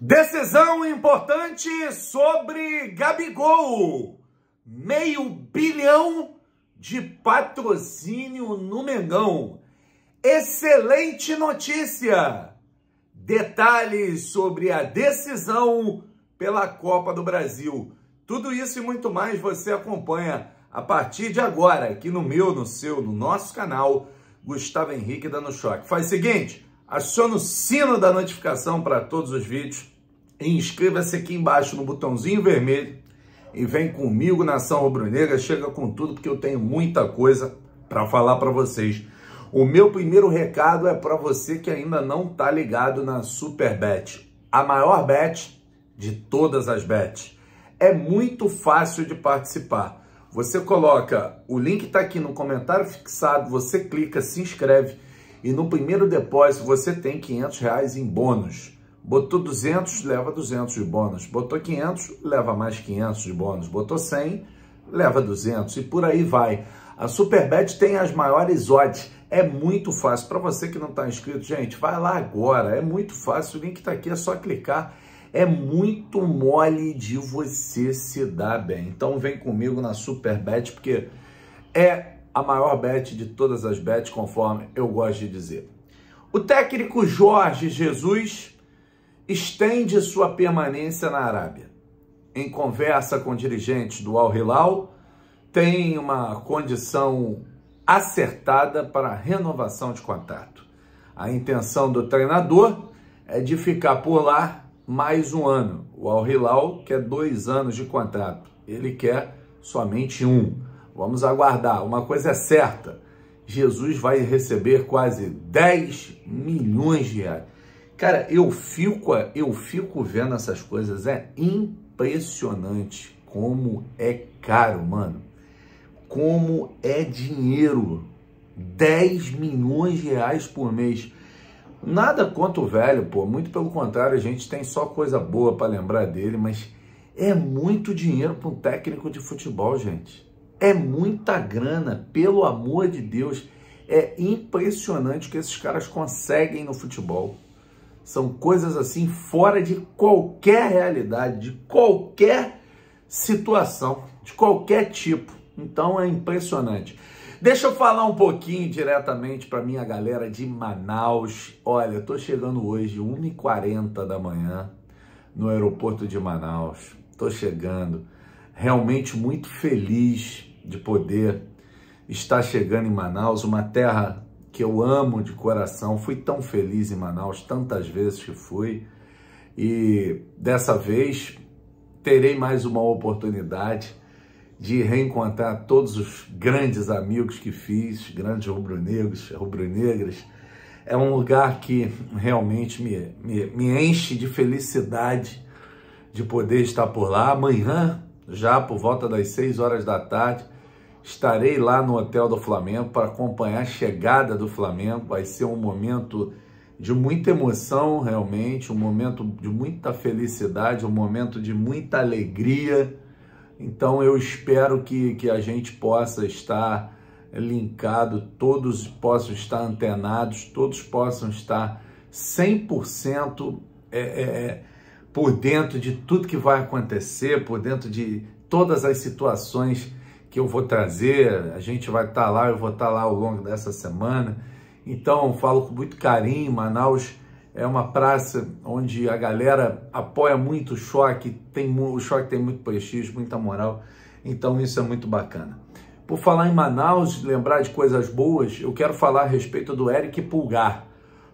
Decisão importante sobre Gabigol. Meio bilhão de patrocínio no Mengão. Excelente notícia! Detalhes sobre a decisão pela Copa do Brasil. Tudo isso e muito mais você acompanha a partir de agora, aqui no meu, no seu, no nosso canal, Gustavo Henrique dando choque. Faz o seguinte, aciona o sino da notificação para todos os vídeos e inscreva-se aqui embaixo no botãozinho vermelho e vem comigo nação rubro-negra, chega com tudo porque eu tenho muita coisa para falar para vocês. O meu primeiro recado é para você que ainda não está ligado na Superbet, a maior bet de todas as bets. É muito fácil de participar. Você coloca, o link está aqui no comentário fixado, você clica, se inscreve e no primeiro depósito você tem 500 reais em bônus. Botou 200, leva 200 de bônus. Botou 500, leva mais 500 de bônus. Botou 100, leva 200 e por aí vai. A Superbet tem as maiores odds. É muito fácil. Para você que não está inscrito, gente, vai lá agora. É muito fácil. O link está aqui, é só clicar. É muito mole de você se dar bem. Então vem comigo na Superbet, porque é a maior bet de todas as bets, conforme eu gosto de dizer. O técnico Jorge Jesus estende sua permanência na Arábia. Em conversa com dirigentes do Al Hilal, tem uma condição acertada para renovação de contrato. A intenção do treinador é de ficar por lá mais um ano. O Al Hilal quer dois anos de contrato, ele quer somente um. Vamos aguardar. Uma coisa é certa: Jesus vai receber quase 10 milhões de reais. Cara, eu fico, eu fico vendo essas coisas. É impressionante como é caro, mano. Como é dinheiro. 10 milhões de reais por mês. Nada quanto o velho, pô. Muito pelo contrário, a gente tem só coisa boa para lembrar dele, mas é muito dinheiro para um técnico de futebol, gente. É muita grana, pelo amor de Deus. É impressionante o que esses caras conseguem no futebol. São coisas assim fora de qualquer realidade, de qualquer situação, de qualquer tipo. Então é impressionante. Deixa eu falar um pouquinho diretamente para minha galera de Manaus. Olha, eu tô chegando hoje 1h40 da manhã no aeroporto de Manaus. Tô chegando realmente muito feliz de poder estar chegando em Manaus, uma terra que eu amo de coração. Fui tão feliz em Manaus, tantas vezes que fui, e dessa vez terei mais uma oportunidade de reencontrar todos os grandes amigos que fiz, grandes rubro-negros, rubro-negras. É um lugar que realmente me, me, me, enche de felicidade de poder estar por lá. Amanhã, já por volta das 6 horas da tarde, Estarei lá no hotel do Flamengo para acompanhar a chegada do Flamengo. Vai ser um momento de muita emoção, realmente, um momento de muita felicidade, um momento de muita alegria. Então eu espero que, que a gente possa estar linkado, todos possam estar antenados, todos possam estar 100% é, é, é, por dentro de tudo que vai acontecer, por dentro de todas as situações que eu vou trazer, a gente vai estar tá lá, eu vou estar tá lá ao longo dessa semana. Então, falo com muito carinho, Manaus é uma praça onde a galera apoia muito o choque, tem, o choque tem muito prestígio, muita moral, então isso é muito bacana. Por falar em Manaus, lembrar de coisas boas, eu quero falar a respeito do Eric Pulgar.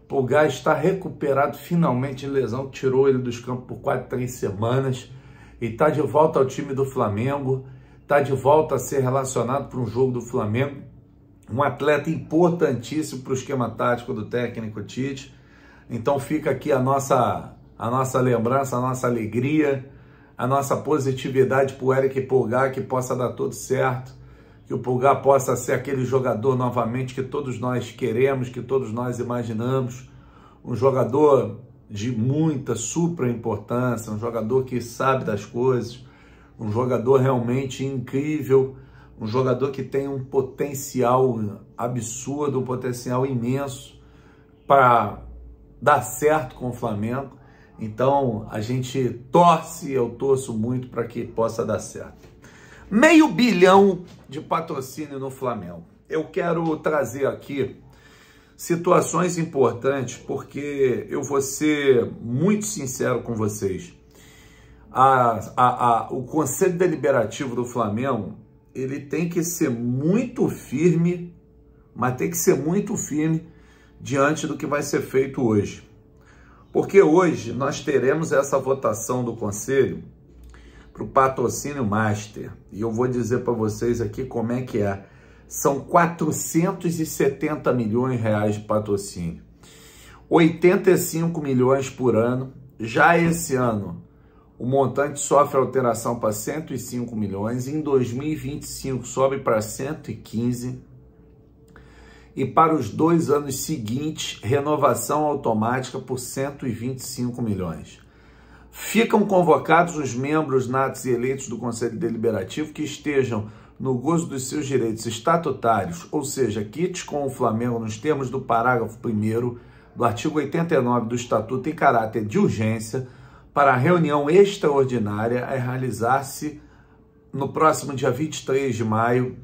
Pulgar está recuperado finalmente de lesão, tirou ele dos campos por quatro três semanas e está de volta ao time do Flamengo está de volta a ser relacionado para um jogo do Flamengo, um atleta importantíssimo para o esquema tático do técnico Tite. Então fica aqui a nossa, a nossa lembrança, a nossa alegria, a nossa positividade para o Eric Pulgar, que possa dar tudo certo, que o Pulgar possa ser aquele jogador novamente que todos nós queremos, que todos nós imaginamos, um jogador de muita supra importância, um jogador que sabe das coisas, um jogador realmente incrível, um jogador que tem um potencial absurdo, um potencial imenso para dar certo com o Flamengo. Então a gente torce, eu torço muito para que possa dar certo. Meio bilhão de patrocínio no Flamengo. Eu quero trazer aqui situações importantes porque eu vou ser muito sincero com vocês a, a, a, o Conselho Deliberativo do Flamengo ele tem que ser muito firme, mas tem que ser muito firme diante do que vai ser feito hoje. Porque hoje nós teremos essa votação do Conselho para o patrocínio master. E eu vou dizer para vocês aqui como é que é. São 470 milhões de reais de patrocínio. 85 milhões por ano. Já esse ano, o montante sofre alteração para 105 milhões, em 2025 sobe para 115 e para os dois anos seguintes, renovação automática por 125 milhões. Ficam convocados os membros natos e eleitos do Conselho Deliberativo que estejam no gozo dos seus direitos estatutários, ou seja, quites com o Flamengo nos termos do parágrafo 1 do artigo 89 do Estatuto em caráter de urgência para a reunião extraordinária a é realizar-se no próximo dia 23 de maio,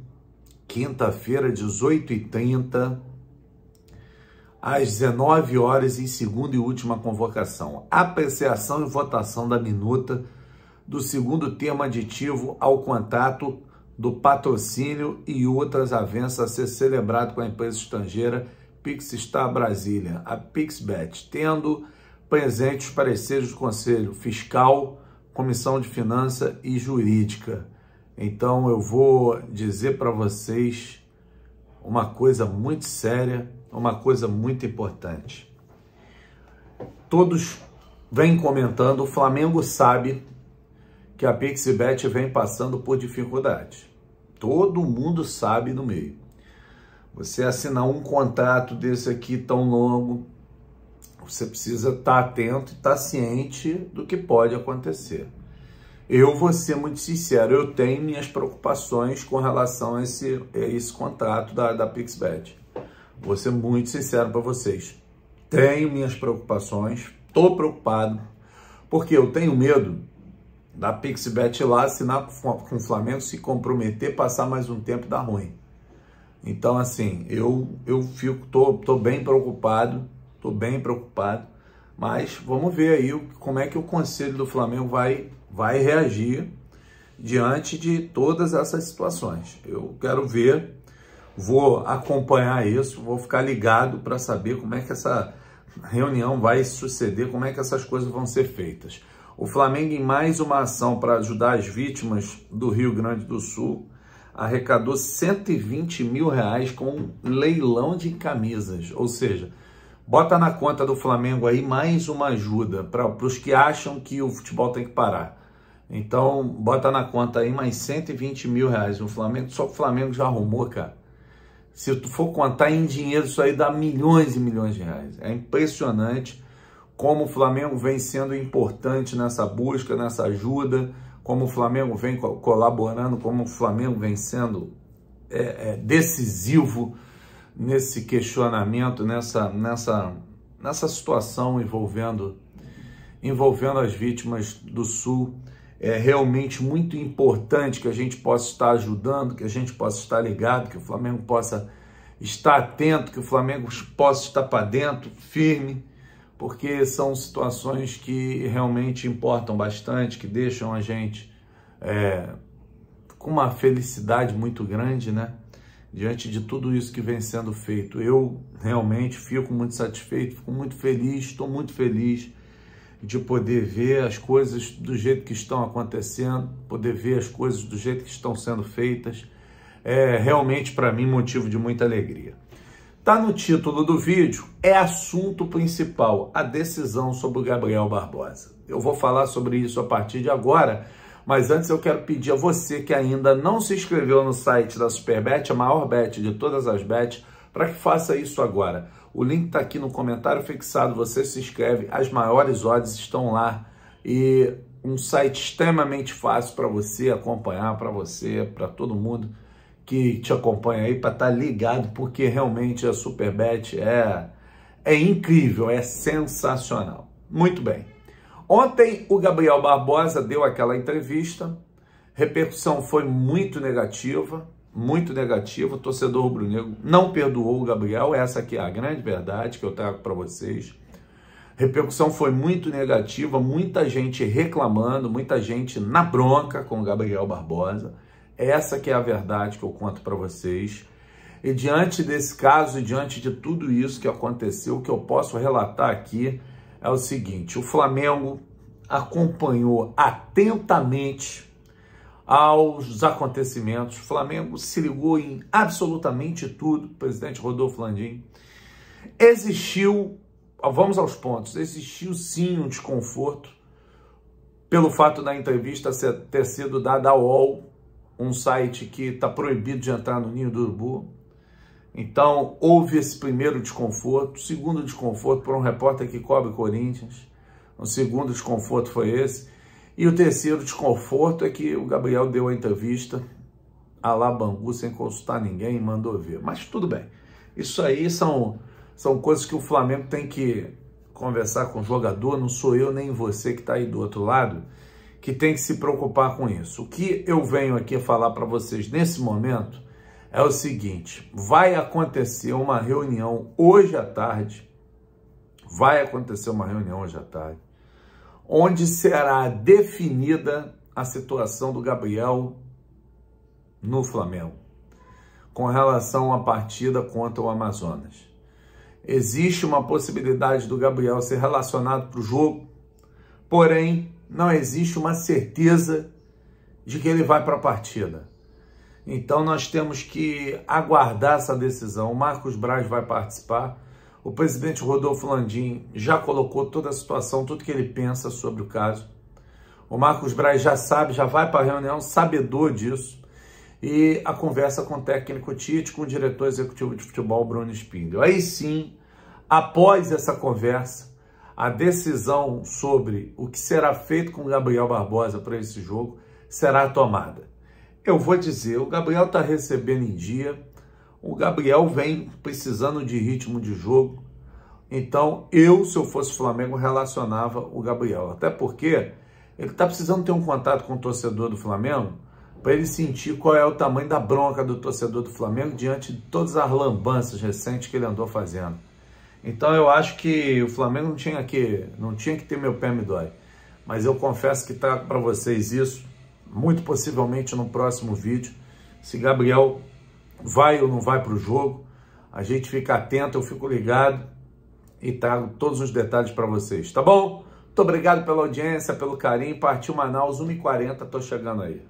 quinta-feira, 18h30, às 19 horas, em segunda e última convocação. Apreciação e votação da minuta do segundo termo aditivo ao contrato do patrocínio e outras avanças a ser celebrado com a empresa estrangeira Pixstar Brasília, a Pixbet, tendo presentes os pareceres do Conselho Fiscal, Comissão de Finança e Jurídica. Então eu vou dizer para vocês uma coisa muito séria, uma coisa muito importante. Todos vêm comentando, o Flamengo sabe que a Pixbet vem passando por dificuldades. Todo mundo sabe no meio. Você assinar um contrato desse aqui tão longo, você precisa estar tá atento e estar tá ciente do que pode acontecer. Eu vou ser muito sincero, eu tenho minhas preocupações com relação a esse, a esse contrato da, da PixBet. Vou ser muito sincero para vocês. Tenho minhas preocupações, estou preocupado, porque eu tenho medo da PixBet lá assinar com o Flamengo, se comprometer, passar mais um tempo e dar ruim. Então, assim, eu, eu fico, tô, tô bem preocupado Estou bem preocupado, mas vamos ver aí como é que o conselho do Flamengo vai, vai reagir diante de todas essas situações. Eu quero ver, vou acompanhar isso, vou ficar ligado para saber como é que essa reunião vai suceder, como é que essas coisas vão ser feitas. O Flamengo, em mais uma ação para ajudar as vítimas do Rio Grande do Sul, arrecadou 120 mil reais com um leilão de camisas, ou seja, Bota na conta do Flamengo aí mais uma ajuda para os que acham que o futebol tem que parar. Então, bota na conta aí mais 120 mil reais no Flamengo, só que o Flamengo já arrumou, cara. Se tu for contar em dinheiro, isso aí dá milhões e milhões de reais. É impressionante como o Flamengo vem sendo importante nessa busca, nessa ajuda, como o Flamengo vem colaborando, como o Flamengo vem sendo é, é, decisivo nesse questionamento, nessa, nessa, nessa situação envolvendo, envolvendo as vítimas do Sul. É realmente muito importante que a gente possa estar ajudando, que a gente possa estar ligado, que o Flamengo possa estar atento, que o Flamengo possa estar para dentro, firme, porque são situações que realmente importam bastante, que deixam a gente é, com uma felicidade muito grande, né? diante de tudo isso que vem sendo feito. Eu realmente fico muito satisfeito, fico muito feliz, estou muito feliz de poder ver as coisas do jeito que estão acontecendo, poder ver as coisas do jeito que estão sendo feitas. É realmente para mim motivo de muita alegria. Tá no título do vídeo, é assunto principal, a decisão sobre o Gabriel Barbosa. Eu vou falar sobre isso a partir de agora mas antes eu quero pedir a você que ainda não se inscreveu no site da Superbet, a maior bet de todas as bets, para que faça isso agora. O link está aqui no comentário fixado, você se inscreve, as maiores odds estão lá e um site extremamente fácil para você acompanhar, para você, para todo mundo que te acompanha aí, para estar tá ligado, porque realmente a Superbet é, é incrível, é sensacional. Muito bem. Ontem o Gabriel Barbosa deu aquela entrevista, repercussão foi muito negativa, muito negativa. O torcedor rubro-negro não perdoou o Gabriel, essa aqui é a grande verdade que eu trago para vocês. Repercussão foi muito negativa, muita gente reclamando, muita gente na bronca com o Gabriel Barbosa. Essa que é a verdade que eu conto para vocês. E diante desse caso, diante de tudo isso que aconteceu, o que eu posso relatar aqui é o seguinte: o Flamengo acompanhou atentamente aos acontecimentos. O Flamengo se ligou em absolutamente tudo, o presidente Rodolfo Landim. Existiu, vamos aos pontos, existiu sim um desconforto pelo fato da entrevista ter sido dada ao UOL, um site que está proibido de entrar no ninho do urubu. Então, houve esse primeiro desconforto, segundo desconforto por um repórter que cobre Corinthians. O segundo desconforto foi esse. E o terceiro desconforto é que o Gabriel deu a entrevista a lá Bangu sem consultar ninguém e mandou ver. Mas tudo bem. Isso aí são, são coisas que o Flamengo tem que conversar com o jogador. Não sou eu nem você que está aí do outro lado que tem que se preocupar com isso. O que eu venho aqui falar para vocês nesse momento é o seguinte: vai acontecer uma reunião hoje à tarde. Vai acontecer uma reunião hoje à tarde, onde será definida a situação do Gabriel no Flamengo com relação à partida contra o Amazonas. Existe uma possibilidade do Gabriel ser relacionado para o jogo, porém não existe uma certeza de que ele vai para a partida. Então nós temos que aguardar essa decisão. O Marcos Braz vai participar. O presidente Rodolfo Landim já colocou toda a situação, tudo que ele pensa sobre o caso. O Marcos Braz já sabe, já vai para a reunião, sabedor disso. E a conversa com o técnico Tite, com o diretor executivo de futebol, Bruno Spindel. Aí sim, após essa conversa, a decisão sobre o que será feito com Gabriel Barbosa para esse jogo será tomada. Eu vou dizer, o Gabriel está recebendo em dia, o Gabriel vem precisando de ritmo de jogo. Então, eu, se eu fosse Flamengo, relacionava o Gabriel. Até porque ele está precisando ter um contato com o torcedor do Flamengo para ele sentir qual é o tamanho da bronca do torcedor do Flamengo diante de todas as lambanças recentes que ele andou fazendo. Então eu acho que o Flamengo não tinha que, não tinha que ter meu pé me dói. Mas eu confesso que trago tá para vocês isso muito possivelmente no próximo vídeo, se Gabriel vai ou não vai para o jogo. A gente fica atento, eu fico ligado e trago todos os detalhes para vocês, tá bom? Muito obrigado pela audiência, pelo carinho. Partiu Manaus, 1h40, tô chegando aí.